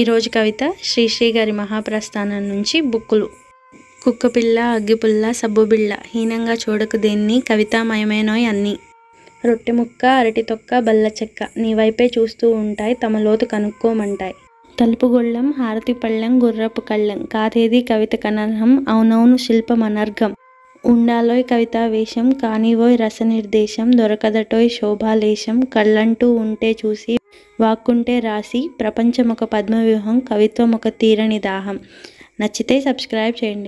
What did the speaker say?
ఈరోజు కవిత శ్రీశ్రీ గారి మహాప్రస్థానం నుంచి బుక్కులు కుక్కపిల్ల అగ్గిపుల్ల సబ్బుబిళ్ళ హీనంగా చూడకు దేన్ని కవితామయమైనోయ్ అన్నీ రొట్టె ముక్క అరటి తొక్క బల్ల చెక్క నీ వైపే చూస్తూ ఉంటాయి తమ లోతు కనుక్కోమంటాయి తలుపు గొళ్ళం హారతి పళ్ళం గుర్రపు కళ్ళం కాదేది కవిత కనర్హం అవునవును శిల్పం అనర్ఘం ఉండాలోయ్ కవితా వేషం కానివోయ్ రసనిర్దేశం దొరకదటోయ్ శోభాలేశం కళ్ళంటూ ఉంటే చూసి వాక్కుంటే రాసి ప్రపంచం ఒక పద్మవ్యూహం కవిత్వం ఒక తీరని దాహం నచ్చితే సబ్స్క్రైబ్ చేయండి